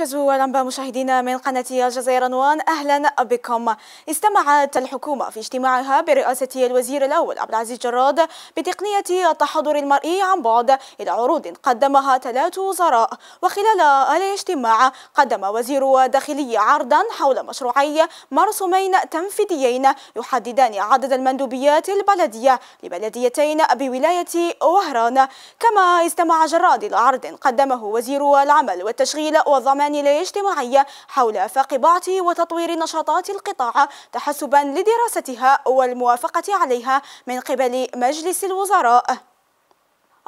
موجز ولمبا مشاهدينا من قناة الجزائر نوان أهلا بكم استمعت الحكومة في اجتماعها برئاسة الوزير الأول عبد العزيز جراد بتقنية التحضر المرئي عن بعد إلى عروض قدمها ثلاث وزراء وخلال الاجتماع قدم وزير الداخلية عرضا حول مشروعي مرسومين تنفيذيين يحددان عدد المندوبيات البلدية لبلديتين بولاية وهران كما استمع جراد إلى عرض قدمه وزير العمل والتشغيل وضمان الاجتماعي حول آفاق بعث وتطوير نشاطات القطاع تحسبا لدراستها والموافقة عليها من قبل مجلس الوزراء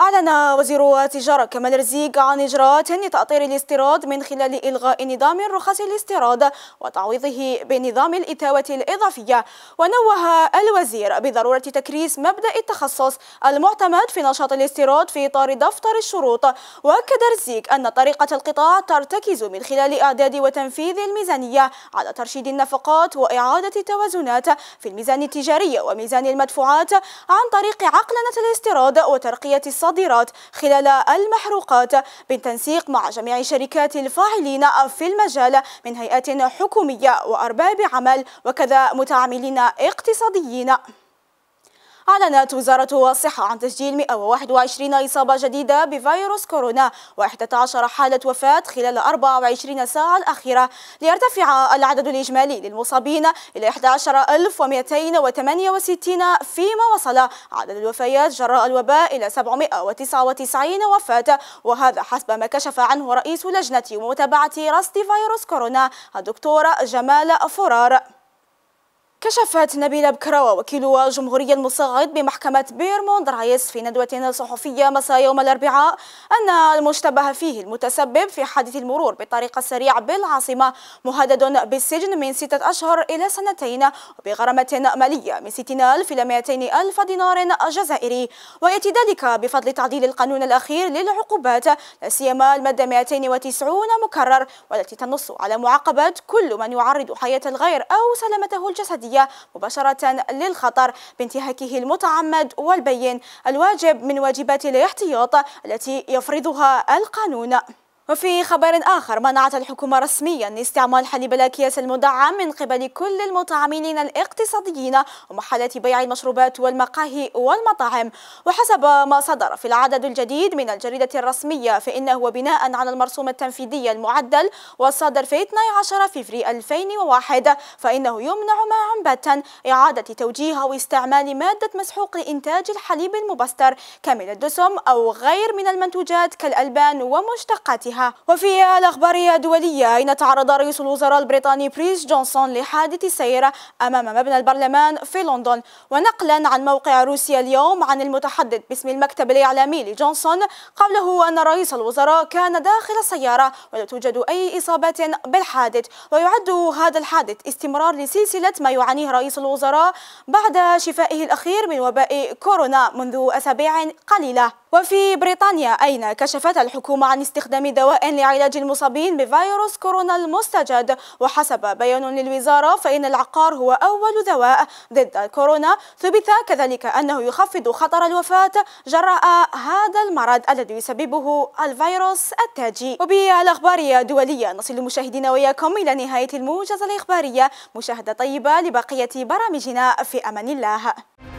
أعلن وزير التجارة كمال رزيق عن إجراءات لتأطير الاستيراد من خلال إلغاء نظام رخص الاستيراد وتعويضه بنظام الإتاوة الإضافية ونوه الوزير بضرورة تكريس مبدأ التخصص المعتمد في نشاط الاستيراد في إطار دفتر الشروط وأكد رزيق أن طريقة القطاع ترتكز من خلال إعداد وتنفيذ الميزانية على ترشيد النفقات وإعادة التوازنات في الميزان التجاري وميزان المدفوعات عن طريق عقلنة الاستيراد وترقية الصالح الصادرات خلال المحروقات بالتنسيق مع جميع شركات الفاعلين في المجال من هيئات حكومية وأرباب عمل وكذا متعاملين اقتصاديين أعلنت وزارة الصحة عن تسجيل 121 إصابة جديدة بفيروس كورونا و11 حالة وفاة خلال 24 ساعة الأخيرة ليرتفع العدد الإجمالي للمصابين إلى 11268 فيما وصل عدد الوفيات جراء الوباء إلى 799 وفاة وهذا حسب ما كشف عنه رئيس لجنة متابعة رصد فيروس كورونا الدكتور جمال فرار كشفت نبيلة بكراوة وكيل جمهورية المصغد بمحكمة بيرموند رايس في ندوة صحفية مساء يوم الأربعاء أن المشتبه فيه المتسبب في حادث المرور بالطريق السريع بالعاصمة مهدد بالسجن من ستة أشهر إلى سنتين وبغرامة مالية من 60 ألف إلى 200 ألف دينار جزائري ويأتي ذلك بفضل تعديل القانون الأخير للعقوبات لا سيما المادة 290 مكرر والتي تنص على معاقبة كل من يعرض حياة الغير أو سلامته الجسدية السعودية مباشرة للخطر بانتهاكه المتعمد والبين الواجب من واجبات الاحتياط التي يفرضها القانون وفي خبر آخر منعت الحكومة رسميا استعمال حليب الأكياس المدعم من قبل كل المطعمين الاقتصاديين ومحلات بيع المشروبات والمقاهي والمطاعم وحسب ما صدر في العدد الجديد من الجريدة الرسمية فإنه بناء على المرسوم التنفيذي المعدل والصادر في 12 فبراير 2001 فإنه يمنع ما عمبتا إعادة توجيه أو استعمال مادة مسحوق لإنتاج الحليب المبستر كامل الدسم أو غير من المنتوجات كالألبان ومشتقاتها وفي الأخبار الدولية أين تعرض رئيس الوزراء البريطاني بريس جونسون لحادث السيارة أمام مبنى البرلمان في لندن ونقلا عن موقع روسيا اليوم عن المتحدث باسم المكتب الإعلامي لجونسون قوله أن رئيس الوزراء كان داخل السيارة ولا توجد أي إصابات بالحادث ويعد هذا الحادث استمرار لسلسلة ما يعانيه رئيس الوزراء بعد شفائه الأخير من وباء كورونا منذ أسابيع قليلة وفي بريطانيا أين كشفت الحكومة عن استخدام دواء دواء لعلاج المصابين بفيروس كورونا المستجد وحسب بيان للوزارة فإن العقار هو أول دواء ضد كورونا ثبت كذلك أنه يخفض خطر الوفاة جراء هذا المرض الذي يسببه الفيروس التاجي وبالأخبار الدولية نصل مشاهدينا وإياكم إلى نهاية الموجز الإخبارية مشاهدة طيبة لبقية برامجنا في أمان الله